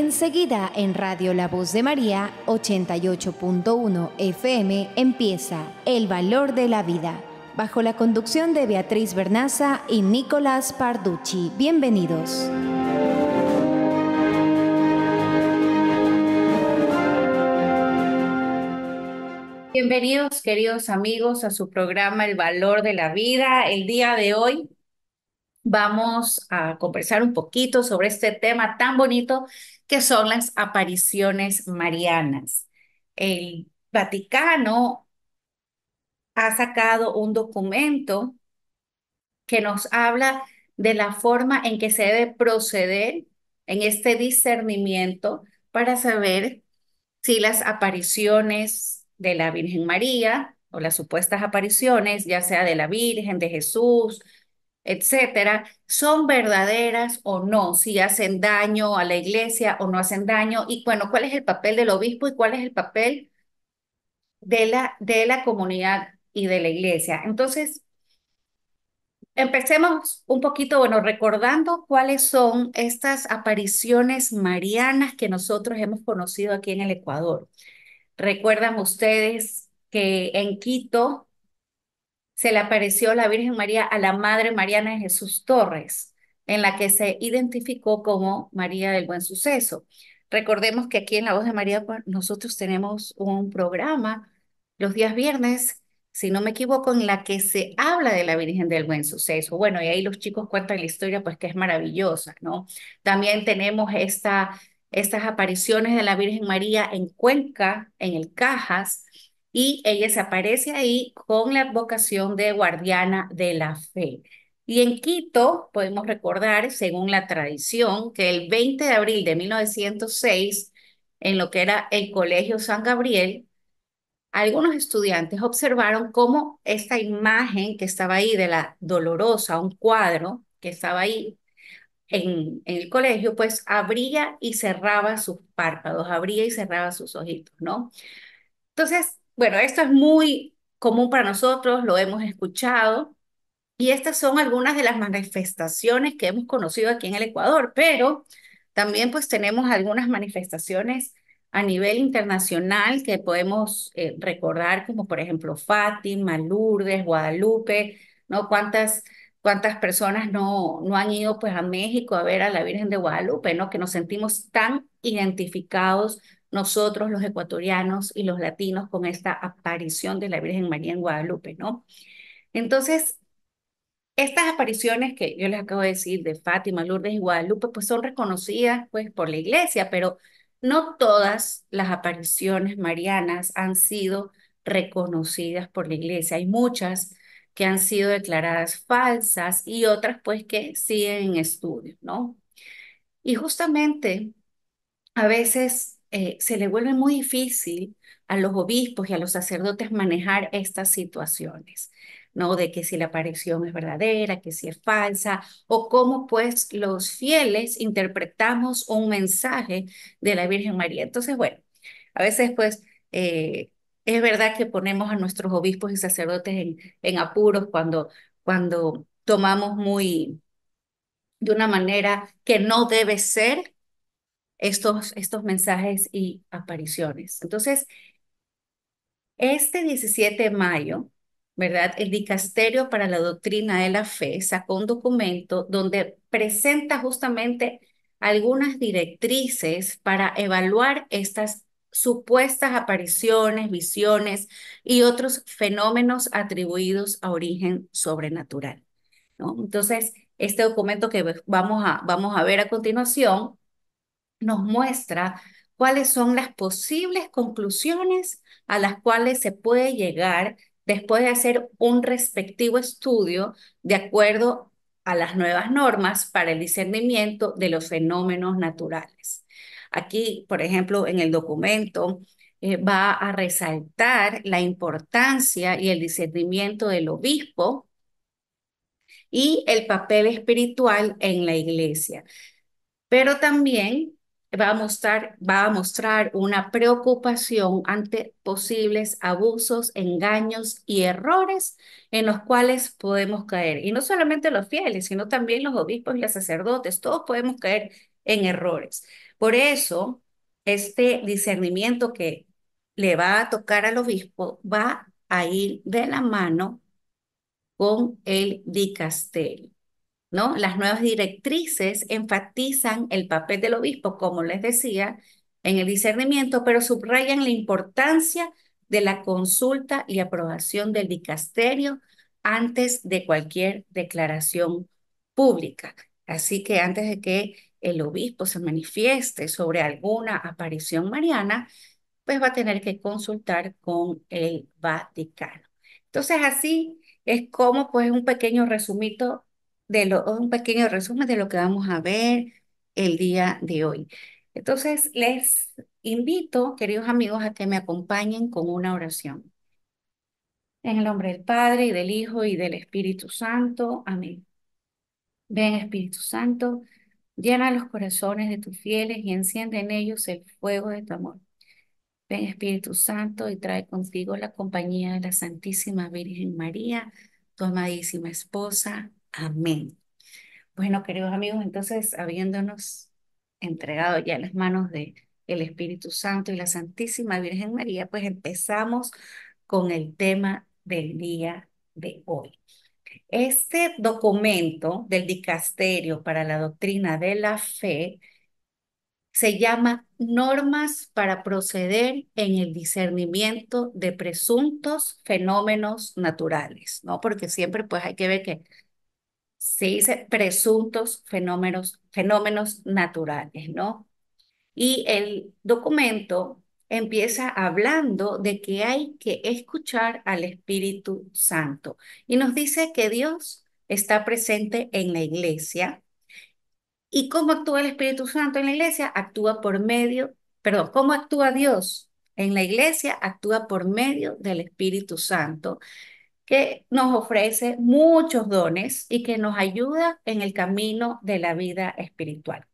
Enseguida en Radio La Voz de María 88.1 FM empieza El Valor de la Vida, bajo la conducción de Beatriz Bernaza y Nicolás Parducci. Bienvenidos. Bienvenidos queridos amigos a su programa El Valor de la Vida. El día de hoy vamos a conversar un poquito sobre este tema tan bonito que son las apariciones marianas. El Vaticano ha sacado un documento que nos habla de la forma en que se debe proceder en este discernimiento para saber si las apariciones de la Virgen María o las supuestas apariciones, ya sea de la Virgen, de Jesús, etcétera, son verdaderas o no, si hacen daño a la iglesia o no hacen daño, y bueno, cuál es el papel del obispo y cuál es el papel de la, de la comunidad y de la iglesia. Entonces, empecemos un poquito, bueno, recordando cuáles son estas apariciones marianas que nosotros hemos conocido aquí en el Ecuador. Recuerdan ustedes que en Quito se le apareció la Virgen María a la Madre Mariana de Jesús Torres, en la que se identificó como María del Buen Suceso. Recordemos que aquí en La Voz de María pues, nosotros tenemos un programa los días viernes, si no me equivoco, en la que se habla de la Virgen del Buen Suceso. Bueno, y ahí los chicos cuentan la historia, pues que es maravillosa, ¿no? También tenemos estas apariciones de la Virgen María en Cuenca, en el Cajas, y ella se aparece ahí con la vocación de guardiana de la fe. Y en Quito podemos recordar, según la tradición, que el 20 de abril de 1906, en lo que era el Colegio San Gabriel, algunos estudiantes observaron cómo esta imagen que estaba ahí de la dolorosa, un cuadro que estaba ahí en, el colegio, pues abría y cerraba sus párpados, abría y cerraba sus ojitos, ¿no? Entonces, bueno, esto es muy común para nosotros, lo hemos escuchado, y estas son algunas de las manifestaciones que hemos conocido aquí en el Ecuador, pero también pues tenemos algunas manifestaciones a nivel internacional que podemos eh, recordar, como por ejemplo Fátima, Lourdes, Guadalupe, ¿no? ¿Cuántas, cuántas personas no, no han ido pues a México a ver a la Virgen de Guadalupe, ¿no? Que nos sentimos tan identificados nosotros los ecuatorianos y los latinos con esta aparición de la Virgen María en Guadalupe, ¿no? Entonces, estas apariciones que yo les acabo de decir de Fátima, Lourdes y Guadalupe, pues son reconocidas pues por la iglesia, pero no todas las apariciones marianas han sido reconocidas por la iglesia. Hay muchas que han sido declaradas falsas y otras pues que siguen en estudio, ¿no? Y justamente a veces eh, se le vuelve muy difícil a los obispos y a los sacerdotes manejar estas situaciones, ¿no? De que si la aparición es verdadera, que si es falsa, o cómo pues los fieles interpretamos un mensaje de la Virgen María. Entonces, bueno, a veces pues... Eh, es verdad que ponemos a nuestros obispos y sacerdotes en, en apuros cuando, cuando tomamos muy de una manera que no debe ser estos, estos mensajes y apariciones. Entonces, este 17 de mayo, ¿verdad? El Dicasterio para la Doctrina de la Fe sacó un documento donde presenta justamente algunas directrices para evaluar estas supuestas apariciones, visiones y otros fenómenos atribuidos a origen sobrenatural. ¿no? Entonces, este documento que vamos a, vamos a ver a continuación nos muestra cuáles son las posibles conclusiones a las cuales se puede llegar después de hacer un respectivo estudio de acuerdo a las nuevas normas para el discernimiento de los fenómenos naturales. Aquí, por ejemplo, en el documento eh, va a resaltar la importancia y el discernimiento del obispo y el papel espiritual en la iglesia. Pero también va a mostrar, va a mostrar una preocupación ante posibles abusos, engaños y errores en los cuales podemos caer. Y no solamente los fieles, sino también los obispos y los sacerdotes, todos podemos caer en errores. Por eso, este discernimiento que le va a tocar al obispo va a ir de la mano con el dicasterio. ¿no? Las nuevas directrices enfatizan el papel del obispo, como les decía, en el discernimiento, pero subrayan la importancia de la consulta y aprobación del dicasterio antes de cualquier declaración pública. Así que antes de que el obispo se manifieste sobre alguna aparición mariana, pues va a tener que consultar con el Vaticano. Entonces así es como pues un pequeño resumito de lo, un pequeño resumen de lo que vamos a ver el día de hoy. Entonces, les invito, queridos amigos, a que me acompañen con una oración. En el nombre del Padre y del Hijo y del Espíritu Santo. Amén. Ven, Espíritu Santo, llena los corazones de tus fieles y enciende en ellos el fuego de tu amor. Ven, Espíritu Santo, y trae contigo la compañía de la Santísima Virgen María, tu amadísima esposa Amén. Bueno, queridos amigos, entonces, habiéndonos entregado ya las manos de el Espíritu Santo y la Santísima Virgen María, pues empezamos con el tema del día de hoy. Este documento del Dicasterio para la Doctrina de la Fe se llama Normas para proceder en el discernimiento de presuntos fenómenos naturales, ¿no? Porque siempre pues hay que ver que se dice presuntos fenómenos, fenómenos naturales, ¿no? Y el documento empieza hablando de que hay que escuchar al Espíritu Santo y nos dice que Dios está presente en la iglesia. ¿Y cómo actúa el Espíritu Santo en la iglesia? Actúa por medio, perdón, ¿cómo actúa Dios en la iglesia? Actúa por medio del Espíritu Santo que nos ofrece muchos dones y que nos ayuda en el camino de la vida espiritual.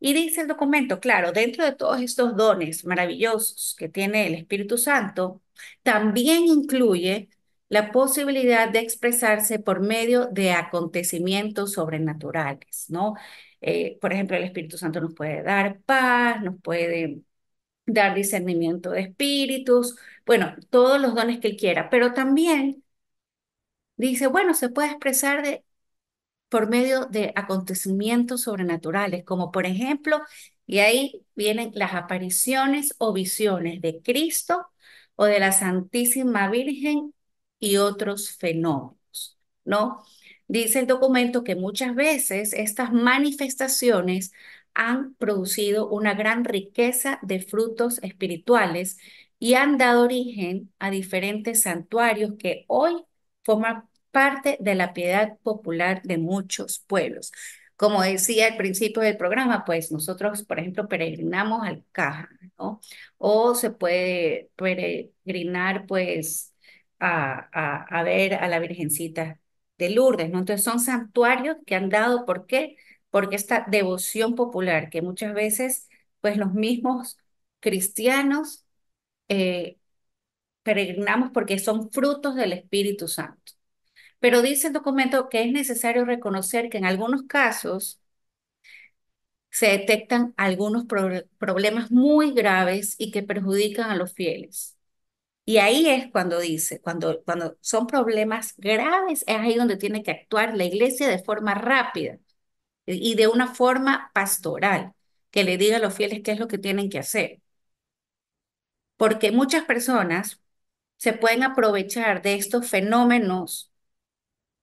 Y dice el documento, claro, dentro de todos estos dones maravillosos que tiene el Espíritu Santo, también incluye la posibilidad de expresarse por medio de acontecimientos sobrenaturales, ¿no? Eh, por ejemplo, el Espíritu Santo nos puede dar paz, nos puede dar discernimiento de espíritus, bueno, todos los dones que él quiera, pero también dice, bueno, se puede expresar por medio de acontecimientos sobrenaturales, como por ejemplo, y ahí vienen las apariciones o visiones de Cristo o de la Santísima Virgen y otros fenómenos, ¿no? Dice el documento que muchas veces estas manifestaciones han producido una gran riqueza de frutos espirituales y han dado origen a diferentes santuarios que hoy forma parte de la piedad popular de muchos pueblos. Como decía al principio del programa, pues nosotros, por ejemplo, peregrinamos al Caja, ¿no? O se puede peregrinar, pues, a, a, ver a la Virgencita de Lourdes, ¿no? Entonces son santuarios que han dado, ¿por qué? Porque esta devoción popular que muchas veces, pues los mismos cristianos eh, peregrinamos porque son frutos del Espíritu Santo. Pero dice el documento que es necesario reconocer que en algunos casos se detectan algunos problemas muy graves y que perjudican a los fieles. Y ahí es cuando dice, cuando, cuando son problemas graves, es ahí donde tiene que actuar la iglesia de forma rápida y de una forma pastoral, que le diga a los fieles qué es lo que tienen que hacer. Porque muchas personas se pueden aprovechar de estos fenómenos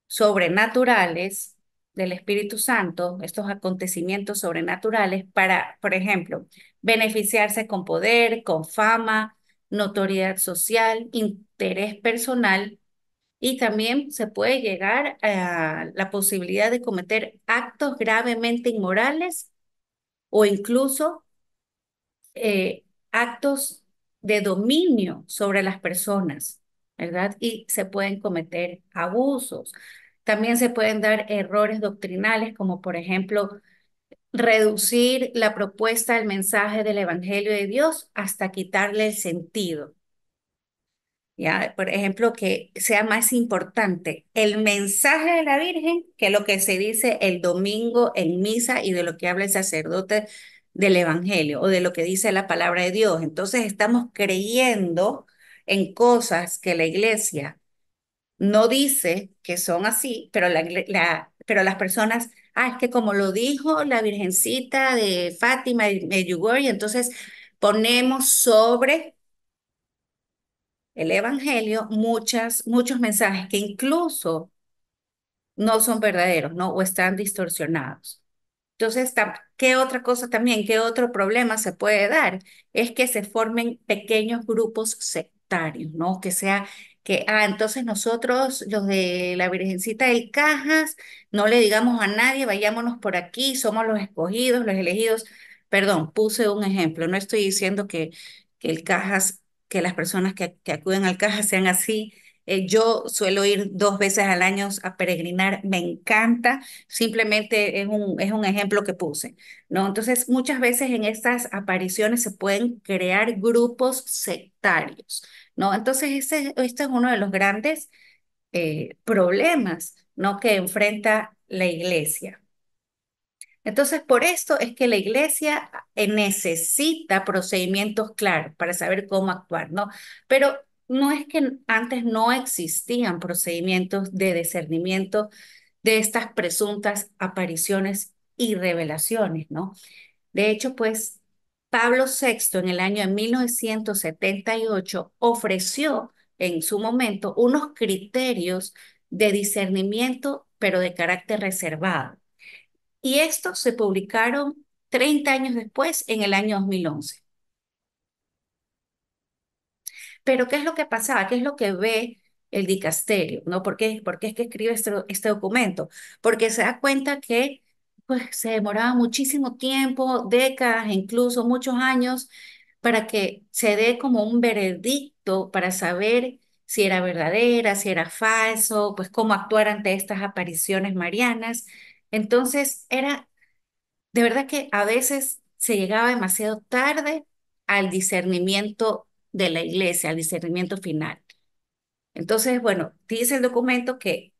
sobrenaturales del Espíritu Santo, estos acontecimientos sobrenaturales, para, por ejemplo, beneficiarse con poder, con fama, notoriedad social, interés personal y también se puede llegar a la posibilidad de cometer actos gravemente inmorales o incluso eh, actos de dominio sobre las personas, ¿verdad? Y se pueden cometer abusos. También se pueden dar errores doctrinales, como por ejemplo reducir la propuesta del mensaje del Evangelio de Dios hasta quitarle el sentido. ¿Ya? Por ejemplo, que sea más importante el mensaje de la Virgen que lo que se dice el domingo en misa y de lo que habla el sacerdote del Evangelio o de lo que dice la palabra de Dios. Entonces estamos creyendo en cosas que la iglesia no dice que son así, pero, la, pero las personas, ah, es que como lo dijo la Virgencita de Fátima y Medjugorje, entonces ponemos sobre el Evangelio muchas, muchos mensajes que incluso no son verdaderos, ¿no? O están distorsionados. Entonces, ¿Qué otra cosa también, qué otro problema se puede dar? Es que se formen pequeños grupos sectarios, ¿no? Que sea que, ah, entonces nosotros, los de la Virgencita del Cajas, no le digamos a nadie, vayámonos por aquí, somos los escogidos, los elegidos. Perdón, puse un ejemplo, no estoy diciendo que, el Cajas, que las personas que, que acuden al Cajas sean así, eh, yo suelo ir dos veces al año a peregrinar, me encanta, simplemente es un, es un ejemplo que puse, ¿no? Entonces, muchas veces en estas apariciones se pueden crear grupos sectarios, ¿no? Entonces, este es uno de los grandes eh, problemas, ¿no? Que enfrenta la iglesia. Entonces, por esto es que la iglesia necesita procedimientos claros para saber cómo actuar, ¿no? Pero no es que antes no existían procedimientos de discernimiento de estas presuntas apariciones y revelaciones, ¿no? De hecho, pues Pablo VI en el año de 1978 ofreció en su momento unos criterios de discernimiento, pero de carácter reservado. Y estos se publicaron 30 años después, en el año 2011. Pero ¿qué es lo que pasaba? ¿Qué es lo que ve el dicasterio? ¿No? ¿Por qué, es que escribe este, este documento? Porque se da cuenta que pues, se demoraba muchísimo tiempo, décadas, incluso muchos años, para que se dé como un veredicto para saber si era verdadera, si era falso, pues cómo actuar ante estas apariciones marianas. Entonces era, de verdad que a veces se llegaba demasiado tarde al discernimiento de la iglesia, al discernimiento final. Entonces, bueno, dice el documento que,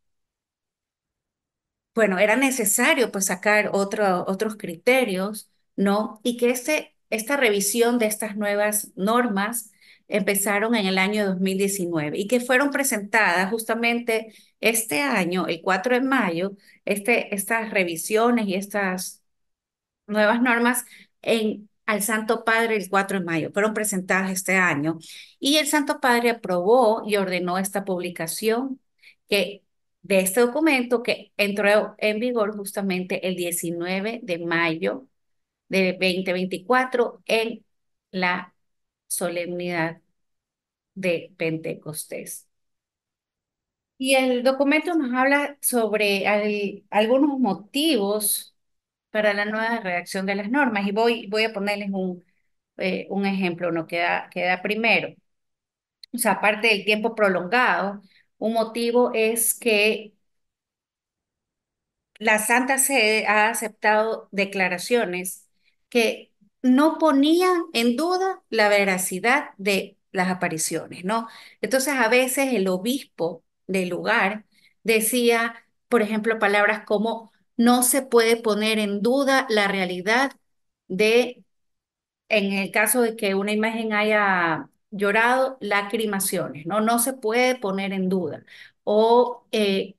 bueno, era necesario pues sacar otro, otros criterios, ¿no? Y que ese esta revisión de estas nuevas normas empezaron en el año 2019 y que fueron presentadas justamente este año, el 4 de mayo, este, estas revisiones y estas nuevas normas en al Santo Padre el 4 de mayo, fueron presentadas este año, y el Santo Padre aprobó y ordenó esta publicación que, de este documento que entró en vigor justamente el 19 de mayo de 2024 en la solemnidad de Pentecostés. Y el documento nos habla sobre algunos motivos para la nueva redacción de las normas. Y voy, voy a ponerles un, eh, un ejemplo, no queda queda primero. O sea, aparte del tiempo prolongado, un motivo es que la Santa Sede ha aceptado declaraciones que no ponían en duda la veracidad de las apariciones, ¿no? Entonces a veces el obispo del lugar decía, por ejemplo, palabras como no se puede poner en duda la realidad de, en el caso de que una imagen haya llorado, lacrimaciones, ¿no? No se puede poner en duda. O eh,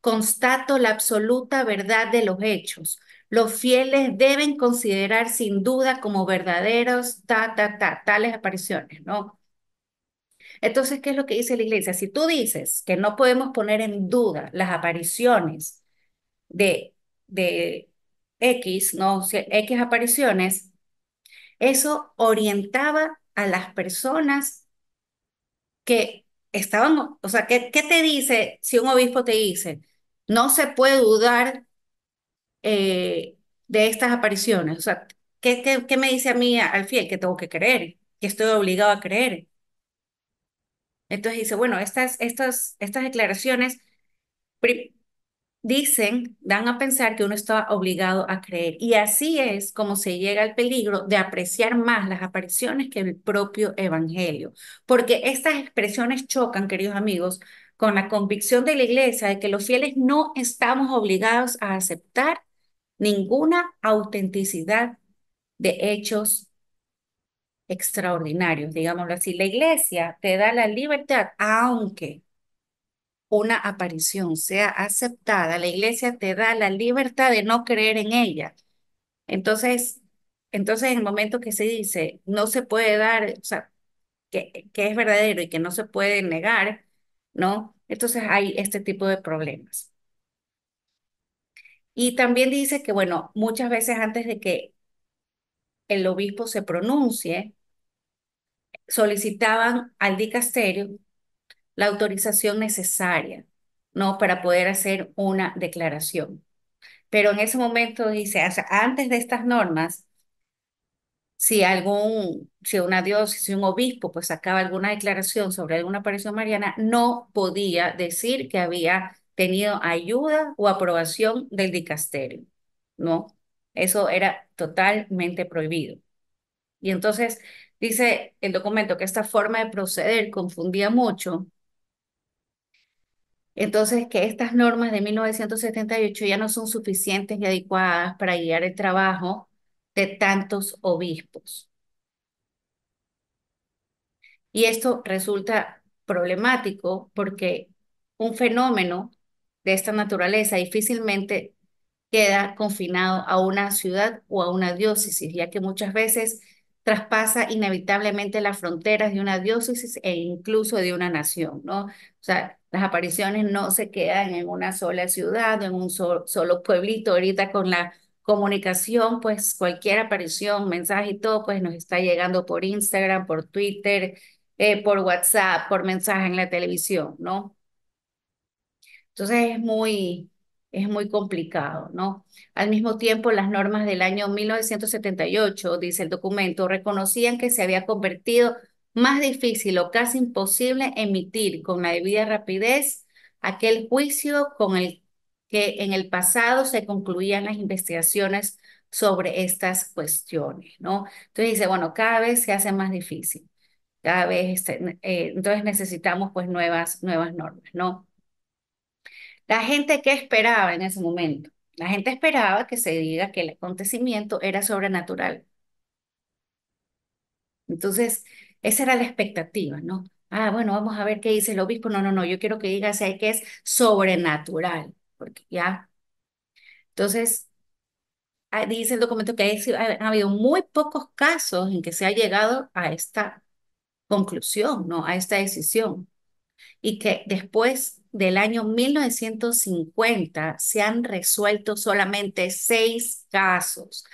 constato la absoluta verdad de los hechos. Los fieles deben considerar sin duda como verdaderos ta, tales apariciones, ¿no? Entonces, ¿qué es lo que dice la iglesia? Si tú dices que no podemos poner en duda las apariciones de, de X, ¿no? X apariciones, eso orientaba a las personas que estaban, o sea, ¿qué, te dice si un obispo te dice, no se puede dudar eh, de estas apariciones? O sea, ¿qué, qué, me dice a mí, al fiel, que tengo que creer, que estoy obligado a creer? Entonces dice, bueno, estas, estas, estas declaraciones, dicen, dan a pensar que uno está obligado a creer. Y así es como se llega al peligro de apreciar más las apariciones que el propio Evangelio. Porque estas expresiones chocan, queridos amigos, con la convicción de la Iglesia de que los fieles no estamos obligados a aceptar ninguna autenticidad de hechos extraordinarios, digámoslo así. La Iglesia te da la libertad, aunque una aparición sea aceptada, la iglesia te da la libertad de no creer en ella. Entonces, entonces en el momento que se dice no se puede dar, o sea, que, que es verdadero y que no se puede negar, ¿no? Entonces hay este tipo de problemas. Y también dice que, bueno, muchas veces antes de que el obispo se pronuncie, solicitaban al dicasterio la autorización necesaria, ¿no? Para poder hacer una declaración. Pero en ese momento dice, antes de estas normas, si algún, si una diócesis, si un obispo, pues sacaba alguna declaración sobre alguna aparición mariana, no podía decir que había tenido ayuda o aprobación del dicasterio, ¿no? Eso era totalmente prohibido. Y entonces dice el documento que esta forma de proceder confundía mucho entonces, que estas normas de 1978 ya no son suficientes y adecuadas para guiar el trabajo de tantos obispos. Y esto resulta problemático porque un fenómeno de esta naturaleza difícilmente queda confinado a una ciudad o a una diócesis, ya que muchas veces traspasa inevitablemente las fronteras de una diócesis e incluso de una nación, ¿no? O sea, las apariciones no se quedan en una sola ciudad, en un solo, pueblito. Ahorita con la comunicación, pues cualquier aparición, mensaje y todo, pues nos está llegando por Instagram, por Twitter, eh, por WhatsApp, por mensaje en la televisión, ¿no? Entonces es muy, es muy complicado, ¿no? Al mismo tiempo, las normas del año 1978, dice el documento, reconocían que se había convertido más difícil o casi imposible emitir con la debida rapidez aquel juicio con el que en el pasado se concluían las investigaciones sobre estas cuestiones, ¿no? Entonces dice, bueno, cada vez se hace más difícil, cada vez, este, eh, entonces necesitamos pues nuevas, nuevas normas, ¿no? La gente que esperaba en ese momento, la gente esperaba que se diga que el acontecimiento era sobrenatural. Entonces, esa era la expectativa, ¿no? Ah, bueno, vamos a ver qué dice el obispo. No, no, no, yo quiero que diga si hay que es sobrenatural, porque ya. Entonces, ah, dice el documento que ha habido muy pocos casos en que se ha llegado a esta conclusión, ¿no? A esta decisión. Y que después del año 1950 se han resuelto solamente seis casos.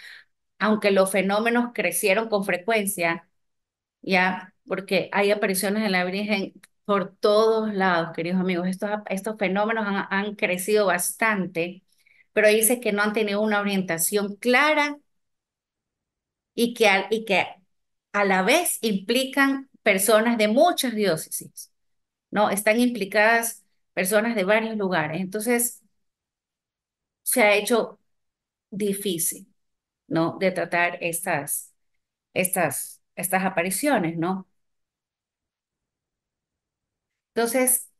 Aunque los fenómenos crecieron con frecuencia, ¿ya? Porque hay apariciones de la Virgen por todos lados, queridos amigos. Estos, estos fenómenos han, han crecido bastante, pero dice que no han tenido una orientación clara y que, y que a la vez implican personas de muchas diócesis, ¿no? Están implicadas personas de varios lugares. Entonces, se ha hecho difícil, ¿no? De tratar estas, estas estas apariciones, ¿no? Entonces,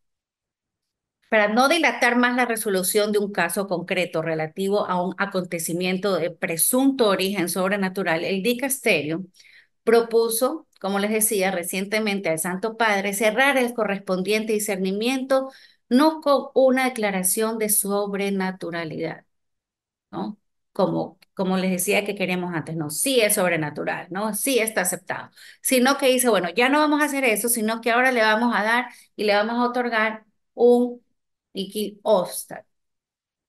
para no dilatar más la resolución de un caso concreto relativo a un acontecimiento de presunto origen sobrenatural, el dicasterio propuso, como les decía recientemente al Santo Padre, cerrar el correspondiente discernimiento no con una declaración de sobrenaturalidad, ¿no? como, como les decía que queríamos antes, no, sí es sobrenatural, no, sí está aceptado, sino que dice, bueno, ya no vamos a hacer eso, sino que ahora le vamos a dar y le vamos a otorgar un iki obstat,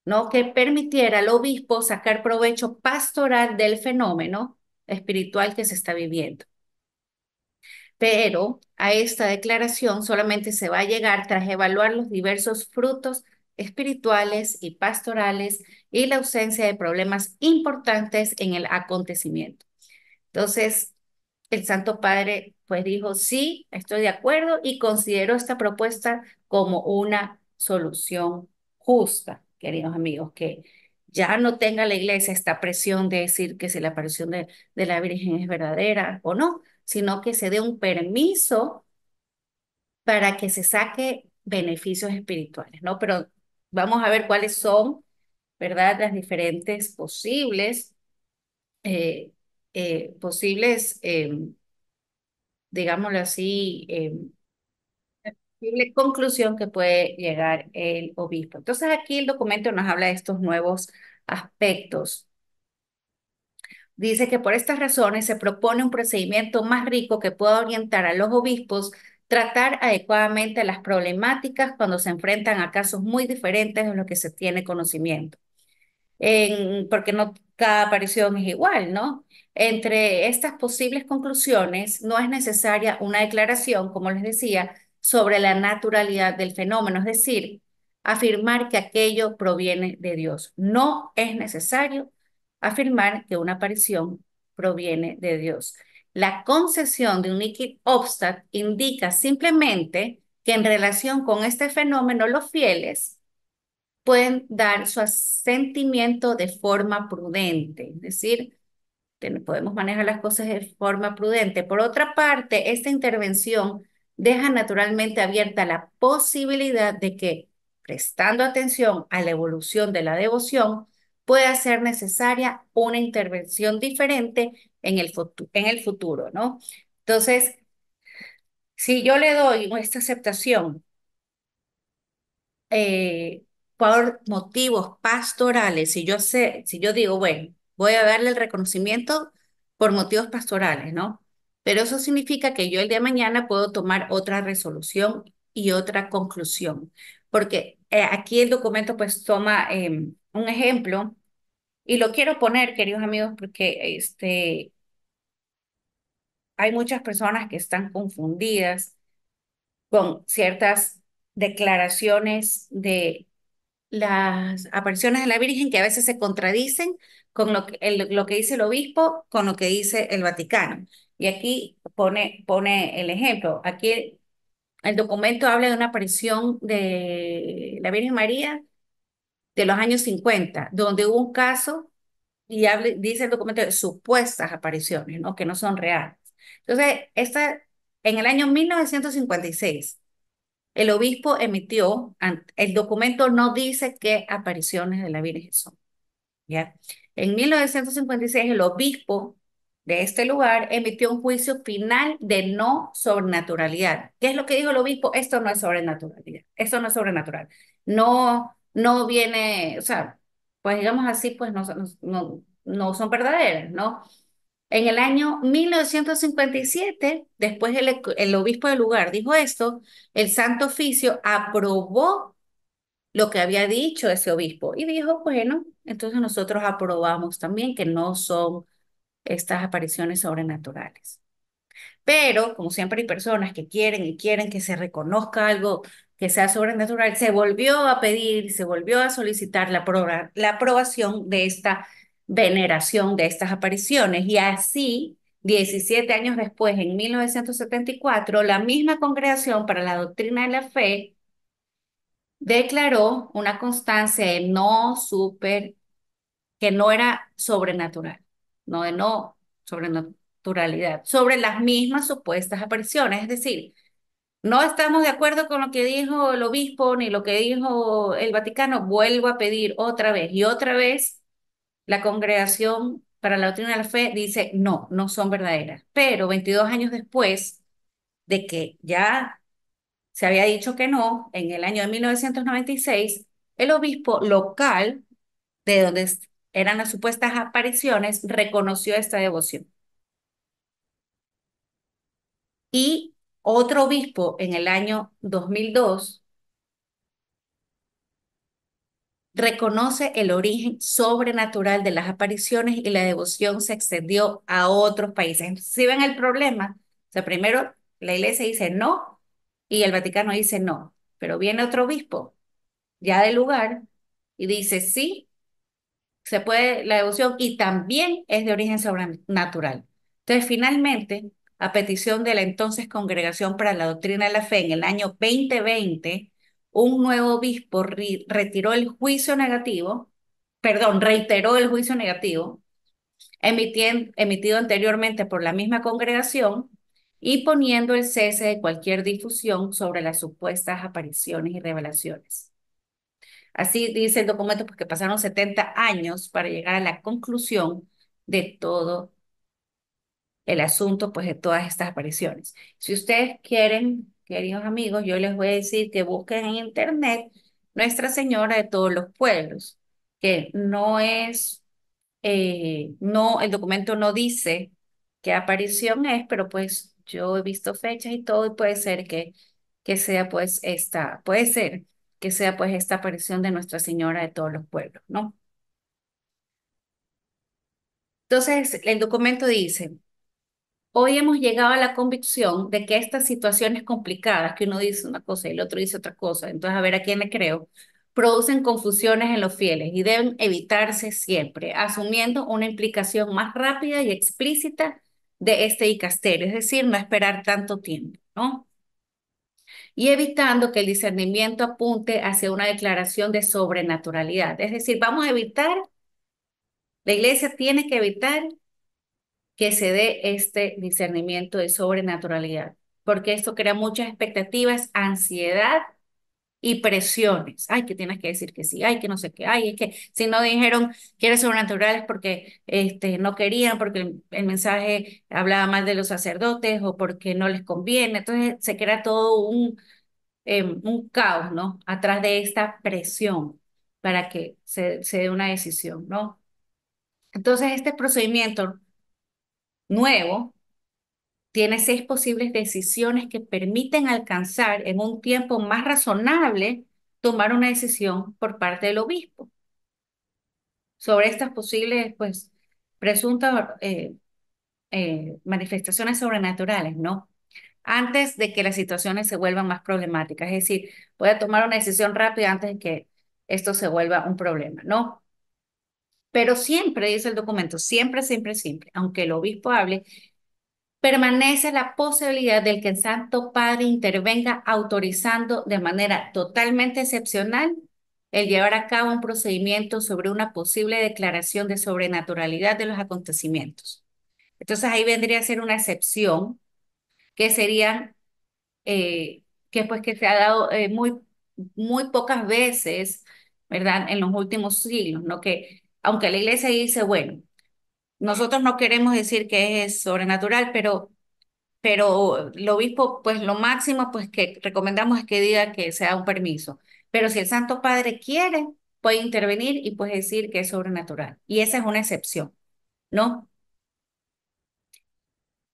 ¿no? Que permitiera al obispo sacar provecho pastoral del fenómeno espiritual que se está viviendo. Pero a esta declaración solamente se va a llegar tras evaluar los diversos frutos espirituales y pastorales y la ausencia de problemas importantes en el acontecimiento. Entonces, el Santo Padre pues dijo, sí, estoy de acuerdo y considero esta propuesta como una solución justa, queridos amigos, que ya no tenga la iglesia esta presión de decir que si la aparición de, de la Virgen es verdadera o no, sino que se dé un permiso para que se saque beneficios espirituales, ¿no? Pero Vamos a ver cuáles son, ¿verdad? Las diferentes posibles, eh, eh, posibles, em, digámoslo así, em, conclusión que puede llegar el obispo. Entonces aquí el documento nos habla de estos nuevos aspectos. Dice que por estas razones se propone un procedimiento más rico que pueda orientar a los obispos tratar adecuadamente las problemáticas cuando se enfrentan a casos muy diferentes de los que se tiene conocimiento. porque no cada aparición es igual, ¿no? Entre estas posibles conclusiones, no es necesaria una declaración, como les decía, sobre la naturalidad del fenómeno, es decir, afirmar que aquello proviene de Dios. No es necesario afirmar que una aparición proviene de Dios. La concesión de un liquid obstat indica simplemente que en relación con este fenómeno los fieles pueden dar su asentimiento de forma prudente, es decir, podemos manejar las cosas de forma prudente. Por otra parte, esta intervención deja naturalmente abierta la posibilidad de que, prestando atención a la evolución de la devoción, pueda ser necesaria una intervención diferente en el, en el futuro, ¿no? Entonces, si yo le doy esta aceptación eh, por motivos pastorales, si yo sé, si yo digo, bueno, voy a darle el reconocimiento por motivos pastorales, ¿no? Pero eso significa que yo el día de mañana puedo tomar otra resolución y otra conclusión, porque eh, aquí el documento pues toma em, un ejemplo y lo quiero poner, queridos amigos, porque este, hay muchas personas que están confundidas con ciertas declaraciones de las apariciones de la Virgen que a veces se contradicen con lo que, lo que dice el obispo, con lo que dice el Vaticano. Y aquí pone, pone el ejemplo. Aquí el, documento habla de una aparición de la Virgen María de los años 50, donde hubo un caso y dice el documento de supuestas apariciones, ¿no? que no son reales. Entonces, esta, en el año 1956, el obispo emitió, el documento no dice qué apariciones de la Virgen son. ¿ya? En 1956, el obispo de este lugar emitió un juicio final de no sobrenaturalidad. ¿Qué es lo que dijo el obispo? Esto no es sobrenaturalidad, esto no es sobrenatural. No, no viene, o sea, pues digamos así, pues no, no son verdaderas, ¿no? En el año 1957, después el, obispo del lugar dijo esto, el Santo Oficio aprobó lo que había dicho ese obispo y dijo, bueno, entonces nosotros aprobamos también que no son estas apariciones sobrenaturales. Pero, como siempre, hay personas que quieren y quieren que se reconozca algo que sea sobrenatural. Se volvió a pedir, se volvió a solicitar la, la aprobación de esta veneración de estas apariciones. Y así, 17 años después, en 1974, la misma Congregación para la Doctrina de la Fe declaró una constancia de no super, que no era sobrenatural, no de no sobrenaturalidad, sobre las mismas supuestas apariciones. Es decir, no estamos de acuerdo con lo que dijo el obispo ni lo que dijo el Vaticano, vuelvo a pedir otra vez y otra vez la Congregación para la Doctrina de la Fe dice, no, no son verdaderas. Pero 22 años después de que ya se había dicho que no, en el año de 1996, el obispo local de donde eran las supuestas apariciones reconoció esta devoción. Y otro obispo en el año 2002 reconoce el origen sobrenatural de las apariciones y la devoción se extendió a otros países. Si ven el problema, o primero la iglesia dice no y el Vaticano dice no, pero viene otro obispo ya del lugar y dice sí, se puede la devoción y también es de origen sobrenatural. Entonces, finalmente, a petición de la entonces Congregación para la Doctrina de la Fe en el año 2020, un nuevo obispo retiró el juicio negativo, perdón, reiteró el juicio negativo emitido, emitido anteriormente por la misma congregación y poniendo el cese de cualquier difusión sobre las supuestas apariciones y revelaciones. Así dice el documento, porque pues, pasaron 70 años para llegar a la conclusión de todo el asunto, pues de todas estas apariciones. Si ustedes quieren queridos amigos, yo les voy a decir que busquen en internet Nuestra Señora de todos los pueblos, que no es, eh, no, el documento no dice qué aparición es, pero pues yo he visto fechas y todo, y puede ser que, que sea pues esta, puede ser que sea pues esta aparición de Nuestra Señora de todos los pueblos, ¿no? Entonces, el documento dice, hoy hemos llegado a la convicción de que estas situaciones complicadas, que uno dice una cosa y el otro dice otra cosa, entonces a ver a quién le creo, producen confusiones en los fieles y deben evitarse siempre, asumiendo una implicación más rápida y explícita de este dicasterio, es decir, no esperar tanto tiempo, ¿no? Y evitando que el discernimiento apunte hacia una declaración de sobrenaturalidad, es decir, vamos a evitar, la iglesia tiene que evitar que se dé este discernimiento de sobrenaturalidad, porque esto crea muchas expectativas, ansiedad y presiones. Ay, que tienes que decir que sí, ay, que no sé qué, ay, es que si no dijeron que eres sobrenatural es porque este, no querían, porque el, mensaje hablaba mal de los sacerdotes o porque no les conviene. Entonces se crea todo un, em, un caos, ¿no? Atrás de esta presión para que se, se dé una decisión, ¿no? Entonces, este procedimiento nuevo, tiene seis posibles decisiones que permiten alcanzar en un tiempo más razonable tomar una decisión por parte del obispo sobre estas posibles, pues, presuntas eh, eh, manifestaciones sobrenaturales, ¿no? Antes de que las situaciones se vuelvan más problemáticas. Es decir, voy a tomar una decisión rápida antes de que esto se vuelva un problema, ¿no? Pero siempre, dice el documento, siempre, siempre, siempre, aunque el obispo hable, permanece la posibilidad del que el Santo Padre intervenga autorizando de manera totalmente excepcional el llevar a cabo un procedimiento sobre una posible declaración de sobrenaturalidad de los acontecimientos. Entonces ahí vendría a ser una excepción que sería eh, que pues que se ha dado eh, muy, muy pocas veces, ¿verdad? En los últimos siglos, ¿no? Que aunque la iglesia dice, bueno, nosotros no queremos decir que es sobrenatural, pero, pero el obispo, pues lo máximo pues, que recomendamos es que diga que sea un permiso. Pero si el Santo Padre quiere, puede intervenir y puede decir que es sobrenatural. Y esa es una excepción, ¿no?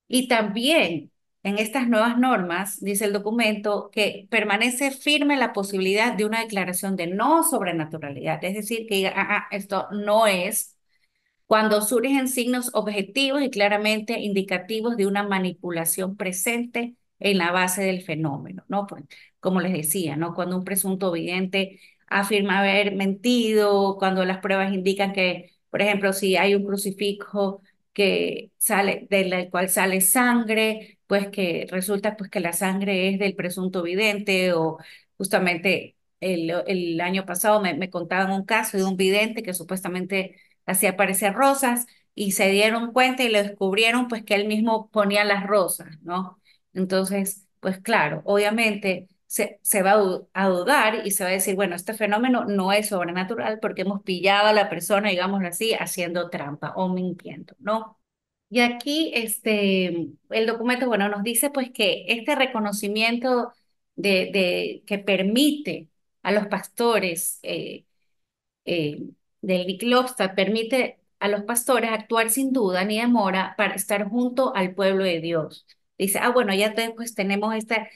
Y también en estas nuevas normas, dice el documento, que permanece firme la posibilidad de una declaración de no sobrenaturalidad, es decir, que ah, ah, esto no es, cuando surgen signos objetivos y claramente indicativos de una manipulación presente en la base del fenómeno, ¿no? Pues, como les decía, ¿no? Cuando un presunto vidente afirma haber mentido, cuando las pruebas indican que, por ejemplo, si hay un crucifijo que sale, del cual sale sangre, pues que resulta pues que la sangre es del presunto vidente o justamente el, año pasado me, me contaban un caso de un vidente que supuestamente hacía aparecer rosas y se dieron cuenta y lo descubrieron pues que él mismo ponía las rosas, ¿no? Entonces, pues claro, obviamente se, se va a dudar y se va a decir, bueno, este fenómeno no es sobrenatural porque hemos pillado a la persona, digámoslo así, haciendo trampa o mintiendo, ¿no? Y aquí este, el documento, bueno, nos dice pues que este reconocimiento de, de que permite a los pastores eh, eh, del permite a los pastores actuar sin duda ni demora para estar junto al pueblo de Dios. Dice, ah, bueno, ya pues, tenemos esta,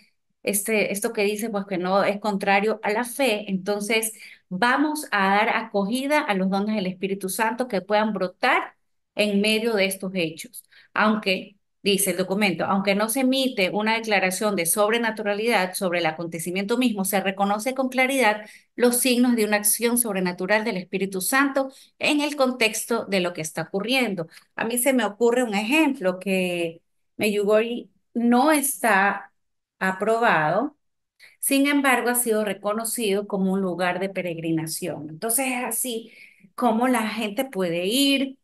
este, esto que dice pues que no es contrario a la fe, entonces vamos a dar acogida a los dones del Espíritu Santo que puedan brotar en medio de estos hechos. Aunque, dice el documento, aunque no se emite una declaración de sobrenaturalidad sobre el acontecimiento mismo, se reconoce con claridad los signos de una acción sobrenatural del Espíritu Santo en el contexto de lo que está ocurriendo. A mí se me ocurre un ejemplo que Meyugori no está aprobado, sin embargo ha sido reconocido como un lugar de peregrinación. Entonces es así como la gente puede ir,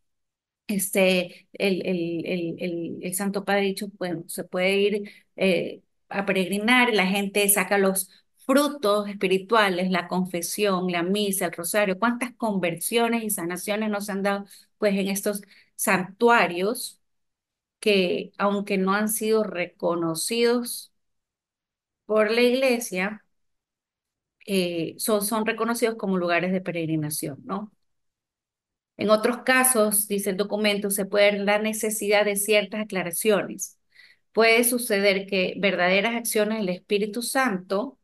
este, el, el, el, Santo Padre dicho, bueno, se puede ir eh, a peregrinar, la gente saca los frutos espirituales, la confesión, la misa, el rosario, cuántas conversiones y sanaciones nos han dado pues en estos santuarios que aunque no han sido reconocidos por la iglesia, eh, son, son reconocidos como lugares de peregrinación, ¿no? En otros casos, dice el documento, se puede dar la necesidad de ciertas aclaraciones. Puede suceder que verdaderas acciones del Espíritu Santo,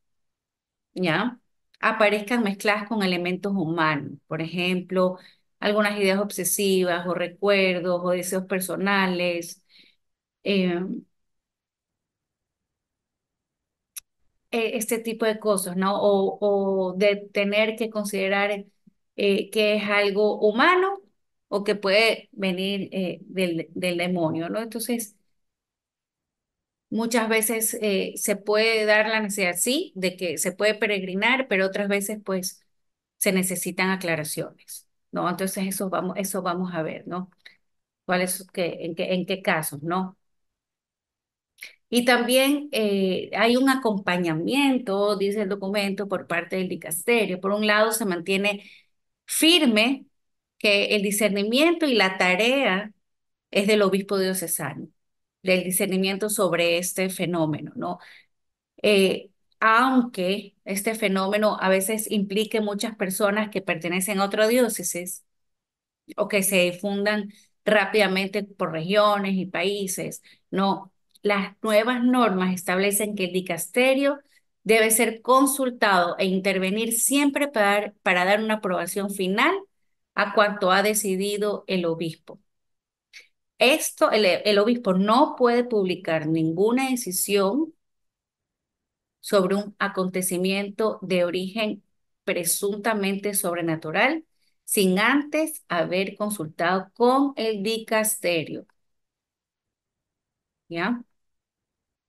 ¿ya? aparezcan mezcladas con elementos humanos, por ejemplo, algunas ideas obsesivas o recuerdos o deseos personales. Em, e, este tipo de cosas, ¿no? o de tener que considerar eh, que es algo humano o que puede venir eh, del, demonio, ¿no? Entonces, muchas veces eh, se puede dar la necesidad, sí, de que se puede peregrinar, pero otras veces, pues, se necesitan aclaraciones, ¿no? Entonces, eso vamos, eso vamos a ver, ¿no? ¿Cuáles, que en, qué, en qué casos, ¿no? Y también hay un acompañamiento, dice el documento, por parte del dicasterio. Por un lado, se mantiene firme que el discernimiento y la tarea es del obispo diocesano, del discernimiento sobre este fenómeno, ¿no? Eh, aunque este fenómeno a veces implique muchas personas que pertenecen a otra diócesis o que se fundan rápidamente por regiones y países, no, las nuevas normas establecen que el dicasterio debe ser consultado e intervenir siempre para, para dar una aprobación final a cuanto ha decidido el obispo. Esto, el, obispo no puede publicar ninguna decisión sobre un acontecimiento de origen presuntamente sobrenatural sin antes haber consultado con el dicasterio. ¿Ya?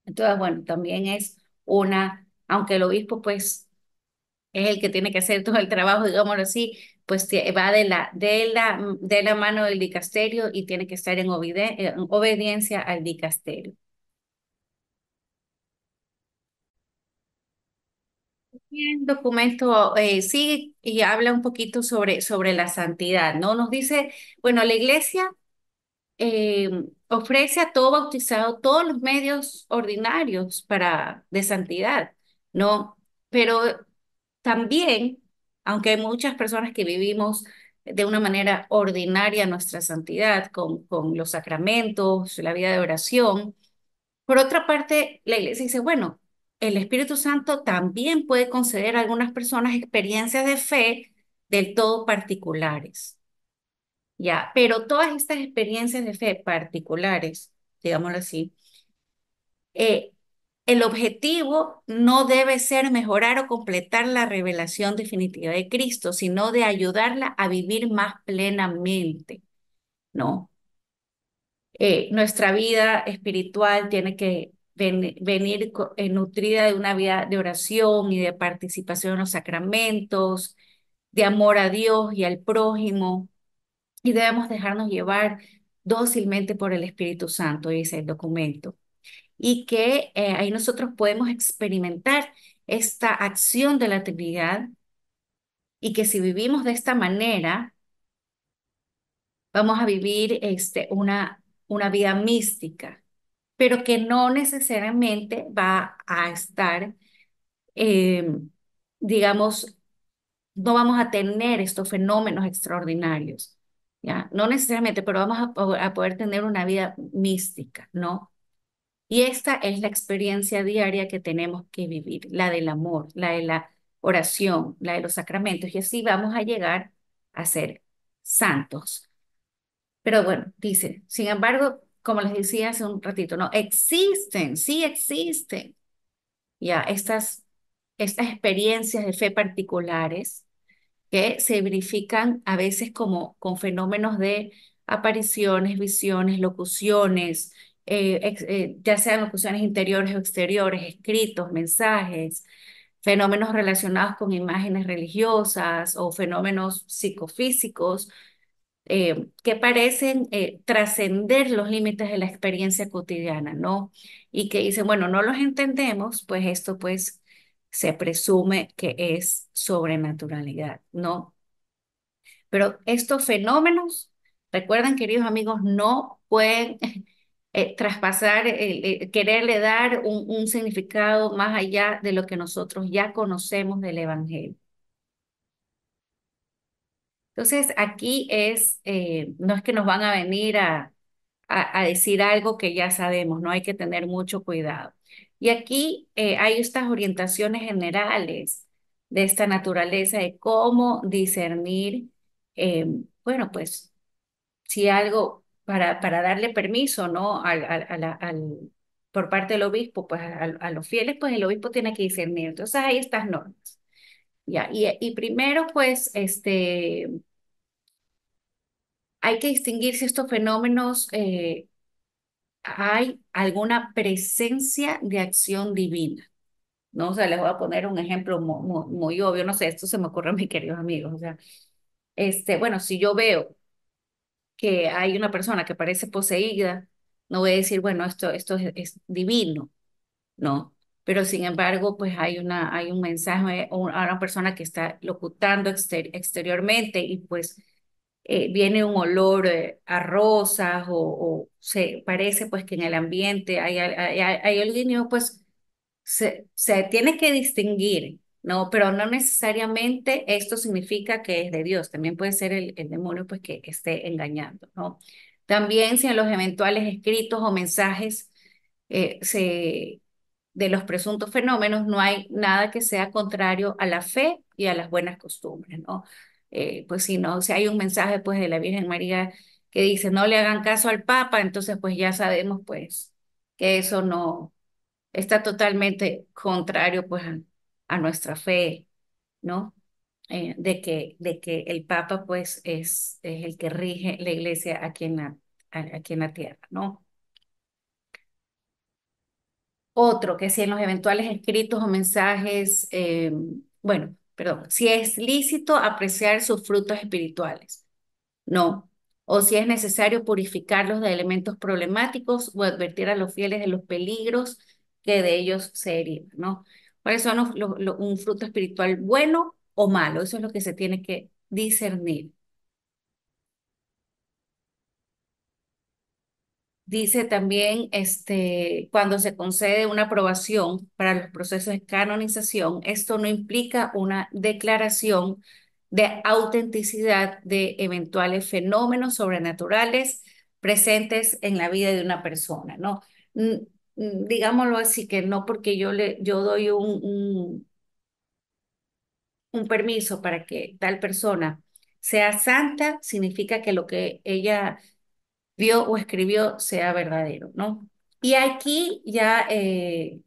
Entonces, bueno, también es una aunque el obispo pues es el que tiene que hacer todo el trabajo, digámoslo así, pues va de la, de la, de la mano del dicasterio y tiene que estar en, eh, obediencia al dicasterio. El documento eh, sigue y habla un poquito sobre, sobre la santidad, ¿no? Nos dice, bueno, la iglesia eh, ofrece a todo bautizado todos los medios ordinarios para, de santidad. ¿no? Pero también, aunque hay muchas personas que vivimos de una manera ordinaria nuestra santidad con, con los sacramentos, la vida de oración, por otra parte, la iglesia dice, bueno, el Espíritu Santo también puede conceder a algunas personas experiencias de fe del todo particulares. Ya, pero todas estas experiencias de fe particulares, digámoslo así, eh, el objetivo no debe ser mejorar o completar la revelación definitiva de Cristo, sino de ayudarla a vivir más plenamente, ¿no? Eh, nuestra vida espiritual tiene que venir eh, nutrida de una vida de oración y de participación en los sacramentos, de amor a Dios y al prójimo, y debemos dejarnos llevar dócilmente por el Espíritu Santo, dice el documento y que eh, ahí nosotros podemos experimentar esta acción de la Trinidad y que si vivimos de esta manera, vamos a vivir este, una, una vida mística, pero que no necesariamente va a estar, eh, digamos, no vamos a tener estos fenómenos extraordinarios, ¿ya? No necesariamente, pero vamos a poder tener una vida mística, ¿no? Y esta es la experiencia diaria que tenemos que vivir, la del amor, la de la oración, la de los sacramentos, y así vamos a llegar a ser santos. Pero bueno, dice, sin embargo, como les decía hace un ratito, no, existen, sí existen, ya, estas, estas experiencias de fe particulares que se verifican a veces como con fenómenos de apariciones, visiones, locuciones, eh, eh, ya sean locuciones interiores o exteriores, escritos, mensajes, fenómenos relacionados con imágenes religiosas o fenómenos psicofísicos eh, que parecen trascender los límites de la experiencia cotidiana, ¿no? Y que dicen, bueno, no los entendemos, pues esto pues se presume que es sobrenaturalidad, ¿no? Pero estos fenómenos, recuerden queridos amigos, no pueden eh, traspasar, eh, eh, quererle dar un, significado más allá de lo que nosotros ya conocemos del Evangelio. Entonces, aquí es, no es que nos van a venir a, decir algo que ya sabemos, no hay que tener mucho cuidado. Y aquí hay estas orientaciones generales de esta naturaleza de cómo discernir, bueno, pues si algo para, para darle permiso, ¿no? Al, al, al por parte del obispo, pues a, los fieles, pues el obispo tiene que discernir. Entonces hay estas normas. Ya, y, y primero, pues, este, hay que distinguir si estos fenómenos eh, hay alguna presencia de acción divina. ¿no? O sea, les voy a poner un ejemplo muy, muy, obvio, no sé, esto se me ocurre a mis queridos amigos, o sea, este, bueno, si yo veo que hay una persona que parece poseída, no voy a decir, bueno, esto, esto es, divino, no. Pero sin embargo, pues hay, una, hay un mensaje a una persona que está locutando exteriormente y pues eh, viene un olor eh, a rosas o, se parece pues que en el ambiente hay, hay, hay, alguien, pues se, se tiene que distinguir ¿no? Pero no necesariamente esto significa que es de Dios, también puede ser el, el demonio pues que esté engañando, ¿no? También si en los eventuales escritos o mensajes eh, se, de los presuntos fenómenos no hay nada que sea contrario a la fe y a las buenas costumbres, ¿no? Eh, pues si no, si hay un mensaje pues de la Virgen María que dice no le hagan caso al Papa, entonces pues ya sabemos pues que eso no está totalmente contrario pues a nuestra fe, ¿no? Eh, de, que, de que el Papa pues es, es el que rige la iglesia aquí en la, aquí en la tierra, ¿no? Otro, que si en los eventuales escritos o mensajes, eh, bueno, perdón, si es lícito apreciar sus frutos espirituales, no, o si es necesario purificarlos de elementos problemáticos o advertir a los fieles de los peligros que de ellos se derivan, ¿no? son un fruto espiritual bueno o malo. Eso es lo que se tiene que discernir. Dice también, este, cuando se concede una aprobación para los procesos de canonización, esto no implica una declaración de autenticidad de eventuales fenómenos sobrenaturales presentes en la vida de una persona, ¿no? Mm, digámoslo así, que no porque yo, le, yo doy un, un, permiso para que tal persona sea santa, significa que lo que ella vio o escribió sea verdadero, ¿no? Y aquí ya eh,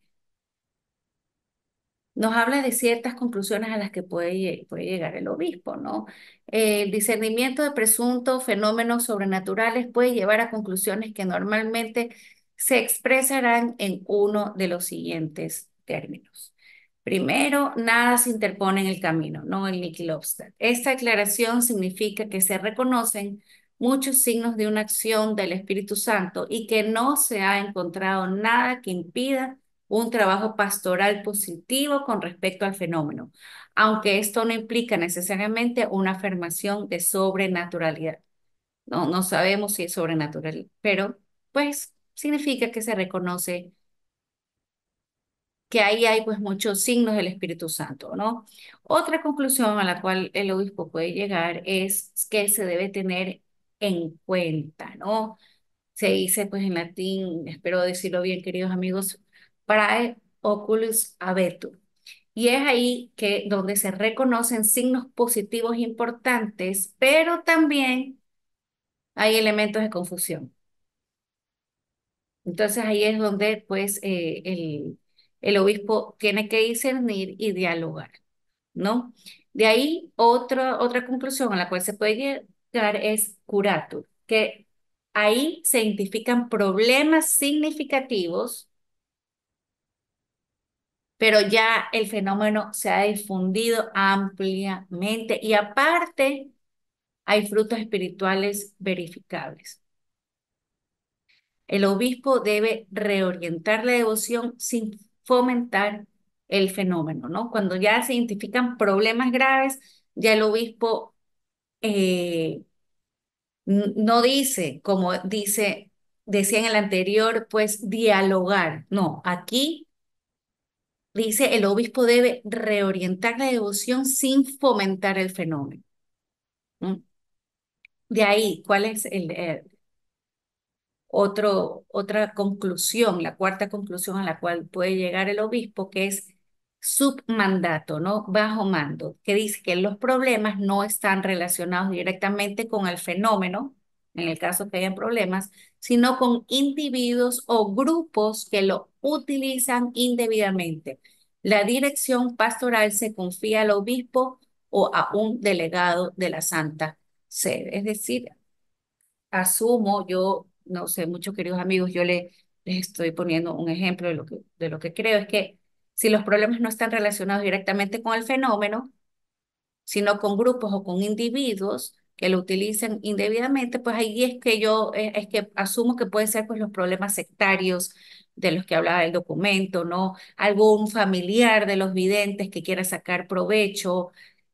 nos habla de ciertas conclusiones a las que puede, llegar el obispo, ¿no? el discernimiento de presuntos fenómenos sobrenaturales puede llevar a conclusiones que normalmente se expresarán en uno de los siguientes términos. Primero, nada se interpone en el camino, no el Nicky Esta aclaración significa que se reconocen muchos signos de una acción del Espíritu Santo y que no se ha encontrado nada que impida un trabajo pastoral positivo con respecto al fenómeno, aunque esto no implica necesariamente una afirmación de sobrenaturalidad. No, no sabemos si es sobrenatural, pero pues significa que se reconoce que ahí hay pues muchos signos del Espíritu Santo, ¿no? Otra conclusión a la cual el obispo puede llegar es que se debe tener en cuenta, ¿no? Se dice pues en latín, espero decirlo bien queridos amigos, prae oculus abetu. Y es ahí que donde se reconocen signos positivos importantes, pero también hay elementos de confusión. Entonces ahí es donde pues eh, el, obispo tiene que discernir y dialogar, ¿no? De ahí otra, otra conclusión a la cual se puede llegar es curatur, que ahí se identifican problemas significativos, pero ya el fenómeno se ha difundido ampliamente y aparte hay frutos espirituales verificables. El obispo debe reorientar la devoción sin fomentar el fenómeno, ¿no? Cuando ya se identifican problemas graves, ya el obispo eh, no dice, como dice, decía en el anterior, pues dialogar. No, aquí dice el obispo debe reorientar la devoción sin fomentar el fenómeno. De ahí, ¿cuál es el, eh, otro, otra conclusión, la cuarta conclusión a la cual puede llegar el obispo, que es submandato, ¿no? Bajo mando, que dice que los problemas no están relacionados directamente con el fenómeno, en el caso que hayan problemas, sino con individuos o grupos que lo utilizan indebidamente. La dirección pastoral se confía al obispo o a un delegado de la Santa Sede. Es decir, asumo yo no sé, muchos queridos amigos, yo le, les estoy poniendo un ejemplo de lo, que, de lo que creo, es que si los problemas no están relacionados directamente con el fenómeno, sino con grupos o con individuos que lo utilicen indebidamente, pues ahí es que yo, eh, es que asumo que pueden ser pues los problemas sectarios de los que hablaba el documento, ¿no? Algún familiar de los videntes que quiera sacar provecho,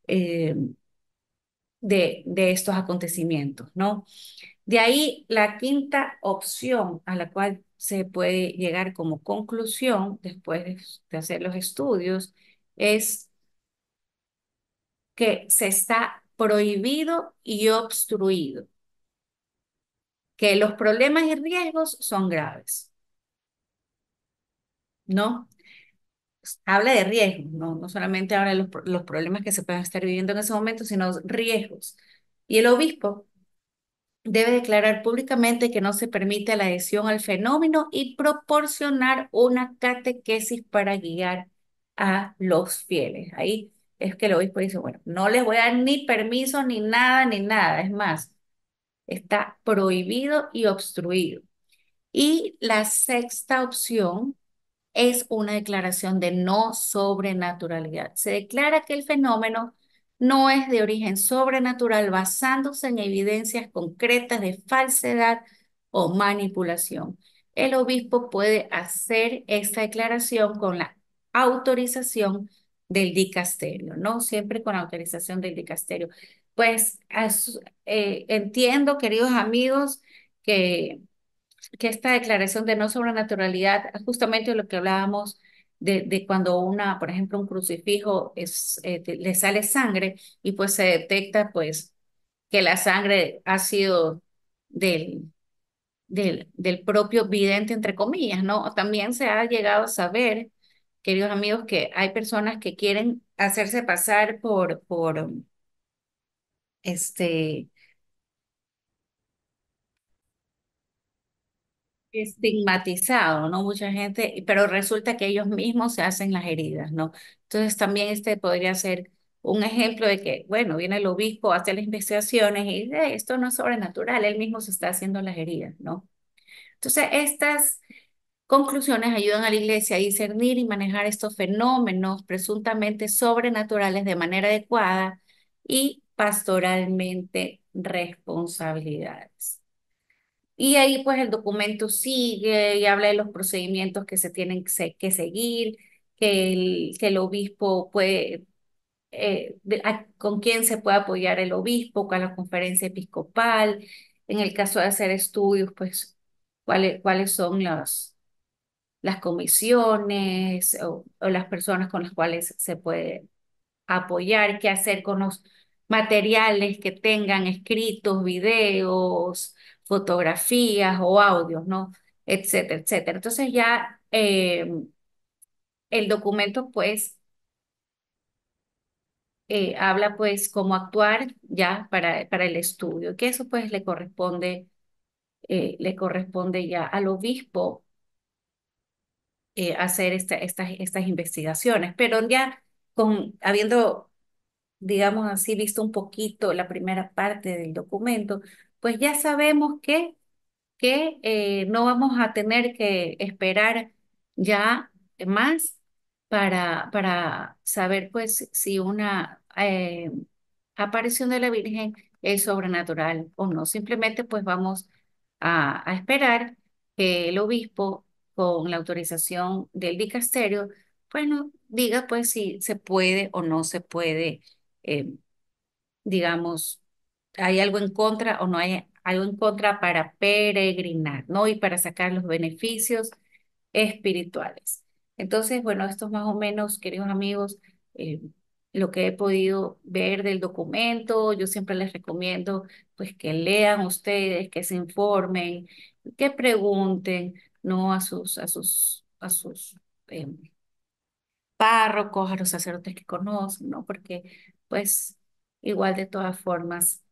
eh, de, estos acontecimientos, ¿no? De ahí la quinta opción a la cual se puede llegar como conclusión después de hacer los estudios es que se está prohibido y obstruido, que los problemas y riesgos son graves. ¿No? habla de riesgos, ¿no? solamente habla de los, los problemas que se pueden estar viviendo en ese momento, sino riesgos. Y el obispo debe declarar públicamente que no se permite la adhesión al fenómeno y proporcionar una catequesis para guiar a los fieles. Ahí es que el obispo dice, bueno, no les voy a dar ni permiso, ni nada, ni nada. Es más, está prohibido y obstruido. Y la sexta opción es una declaración de no sobrenaturalidad. Se declara que el fenómeno no es de origen sobrenatural basándose en evidencias concretas de falsedad o manipulación. El obispo puede hacer esta declaración con la autorización del dicasterio, ¿no? Siempre con autorización del dicasterio. Pues eh, entiendo, queridos amigos, que que esta declaración de no sobrenaturalidad, justamente lo que hablábamos de, de cuando una, por ejemplo, un crucifijo es, eh, le sale sangre y pues se detecta pues que la sangre ha sido del, del, del propio vidente, entre comillas, ¿no? También se ha llegado a saber, queridos amigos, que hay personas que quieren hacerse pasar por, por este, estigmatizado, ¿no? Mucha gente, pero resulta que ellos mismos se hacen las heridas, ¿no? Entonces también este podría ser un ejemplo de que, bueno, viene el obispo, hace las investigaciones y dice, eh, esto no es sobrenatural, él mismo se está haciendo las heridas, ¿no? Entonces, estas conclusiones ayudan a la iglesia a discernir y manejar estos fenómenos presuntamente sobrenaturales de manera adecuada y pastoralmente responsabilidades. Y ahí pues el documento sigue y habla de los procedimientos que se tienen que seguir, que el, que el obispo puede, eh, con quién se puede apoyar el obispo, con la conferencia episcopal, en el caso de hacer estudios, pues cuáles, cuáles son las, las comisiones o, las personas con las cuales se puede apoyar, qué hacer con los materiales que tengan escritos, videos, fotografías o audios, ¿no? Etcétera, etcétera. Entonces ya em, el documento pues eh, habla pues cómo actuar ya para, para el estudio, que eso pues le corresponde, eh, le corresponde ya al obispo eh, hacer esta, estas, estas investigaciones, pero ya con, habiendo digamos así, visto un poquito la primera parte del documento, pues ya sabemos que, que eh, no vamos a tener que esperar ya más para, para saber pues si una eh, aparición de la Virgen es sobrenatural o no. Simplemente pues vamos a, esperar que el obispo con la autorización del dicasterio pues, diga pues si se puede o no se puede, eh, digamos, hay algo en contra o no hay algo en contra para peregrinar, ¿no? Y para sacar los beneficios espirituales. Entonces, bueno, esto es más o menos, queridos amigos, eh, lo que he podido ver del documento. Yo siempre les recomiendo, pues, que lean ustedes, que se informen, que pregunten, ¿no? A sus, a sus, a sus em, párrocos, a los sacerdotes que conocen, ¿no? Porque, pues, igual de todas formas,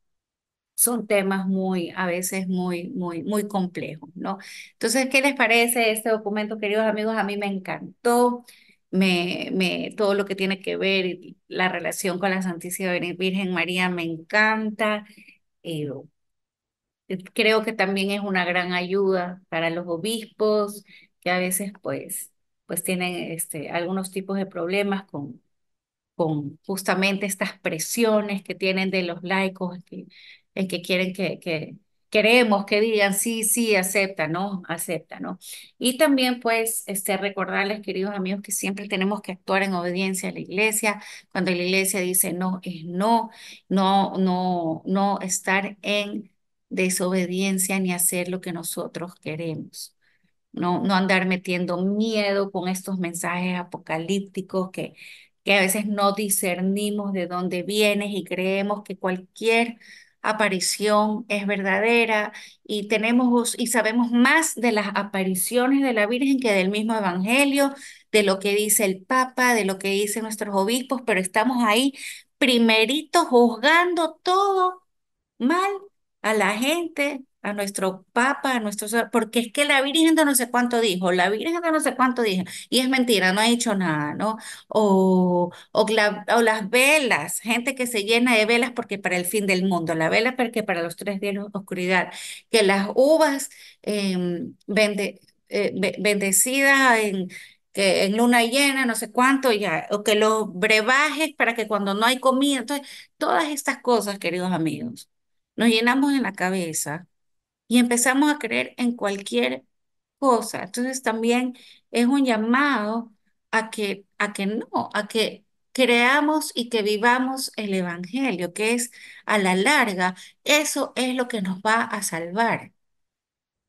son temas muy, a veces muy, muy, muy complejos, ¿no? Entonces, ¿qué les parece este documento, queridos amigos? A mí me encantó. Me, me, todo lo que tiene que ver la relación con la Santísima Virgen María me encanta. Eh, eh, creo que también es una gran ayuda para los obispos que a veces pues, pues tienen este, algunos tipos de problemas con, con justamente estas presiones que tienen de los laicos que el que quieren que, que queremos que digan, sí, sí, acepta, no, acepta, no. Y también, pues, este, recordarles, queridos amigos, que siempre tenemos que actuar en obediencia a la iglesia. Cuando la iglesia dice no, es no, no, no, no estar en desobediencia ni hacer lo que nosotros queremos. No, no andar metiendo miedo con estos mensajes apocalípticos que, que a veces no discernimos de dónde vienes y creemos que cualquier aparición es verdadera y tenemos y sabemos más de las apariciones de la Virgen que del mismo Evangelio, de lo que dice el Papa, de lo que dicen nuestros obispos, pero estamos ahí primerito juzgando todo mal a la gente a nuestro Papa, a nuestro... Porque es que la Virgen de no sé cuánto dijo, la Virgen de no sé cuánto dijo, y es mentira, no ha hecho nada, ¿no? O, o, las velas, gente que se llena de velas porque para el fin del mundo, la vela porque para los tres días de oscuridad, que las uvas em, eh, bendecidas en, en luna llena, no sé cuánto, ya, o que los brebajes para que cuando no hay comida, entonces, todas estas cosas, queridos amigos, nos llenamos en la cabeza y empezamos a creer en cualquier cosa. Entonces también es un llamado a que, a que no, a que creamos y que vivamos el Evangelio, que es a la larga, eso es lo que nos va a salvar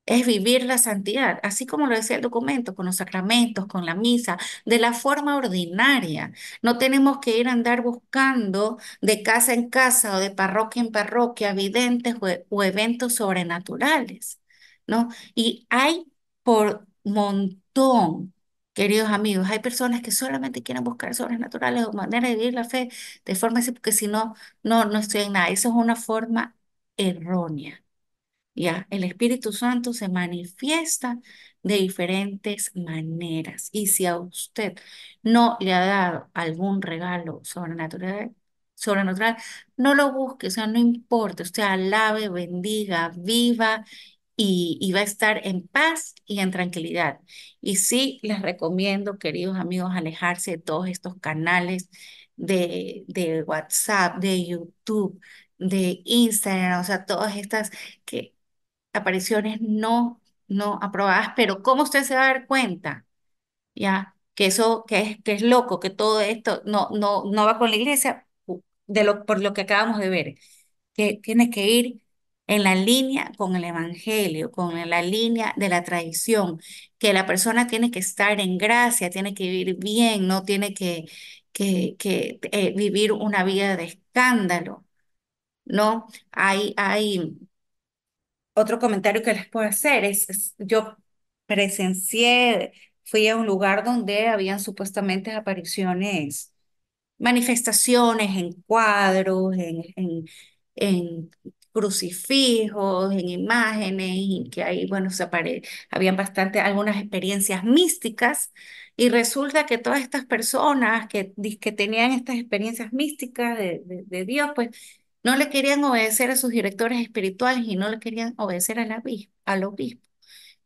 es vivir la santidad, así como lo decía el documento, con los sacramentos, con la misa, de la forma ordinaria. No tenemos que ir a andar buscando de casa en casa o de parroquia en parroquia videntes e, o, eventos sobrenaturales, ¿no? Y hay por montón, queridos amigos, hay personas que solamente quieren buscar sobrenaturales o manera de vivir la fe de forma así, porque si no, no, no estoy en nada. Eso es una forma errónea ¿ya? El Espíritu Santo se manifiesta de diferentes maneras. Y si a usted no le ha dado algún regalo sobrenatural, sobrenatural, no lo busque, o sea, no importa, usted alabe, bendiga, viva y, va a estar en paz y en tranquilidad. Y sí, les recomiendo, queridos amigos, alejarse de todos estos canales de, de WhatsApp, de YouTube, de Instagram, o sea, todas estas que apariciones no, no aprobadas, pero ¿cómo usted se va a dar cuenta? ¿Ya? Que eso, que es, que es loco, que todo esto no, no, no va con la iglesia, de lo, por lo que acabamos de ver, que tiene que ir en la línea con el evangelio, con la línea de la tradición, que la persona tiene que estar en gracia, tiene que vivir bien, no tiene que, que, que eh, vivir una vida de escándalo, ¿no? Hay, hay otro comentario que les puedo hacer es, yo presencié, fui a un lugar donde habían supuestamente apariciones, manifestaciones en cuadros, en, en, crucifijos, en imágenes, y que ahí, bueno, se habían bastante, algunas experiencias místicas, y resulta que todas estas personas que, que tenían estas experiencias místicas de, de, de Dios, pues no le querían obedecer a sus directores espirituales y no le querían obedecer al obispo. Al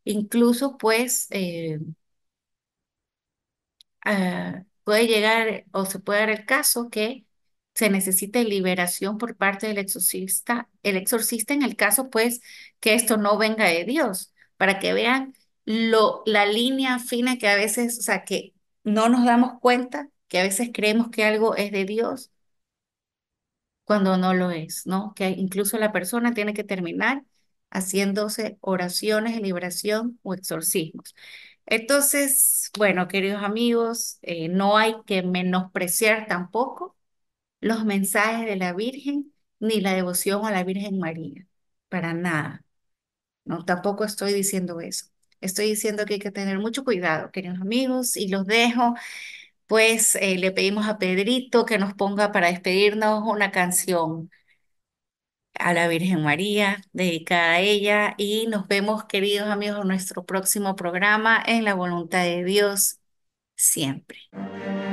Incluso, pues, eh, ah, puede llegar o se puede dar el caso que se necesite liberación por parte del exorcista, el exorcista en el caso, pues, que esto no venga de Dios, para que vean lo, la línea fina que a veces, o sea, que no nos damos cuenta, que a veces creemos que algo es de Dios cuando no lo es, ¿no? Que incluso la persona tiene que terminar haciéndose oraciones de liberación o exorcismos. Entonces, bueno, queridos amigos, eh, no hay que menospreciar tampoco los mensajes de la Virgen ni la devoción a la Virgen María, para nada. No, tampoco estoy diciendo eso. Estoy diciendo que hay que tener mucho cuidado, queridos amigos, y los dejo pues eh, le pedimos a Pedrito que nos ponga para despedirnos una canción a la Virgen María, dedicada a ella, y nos vemos, queridos amigos, en nuestro próximo programa en la voluntad de Dios siempre.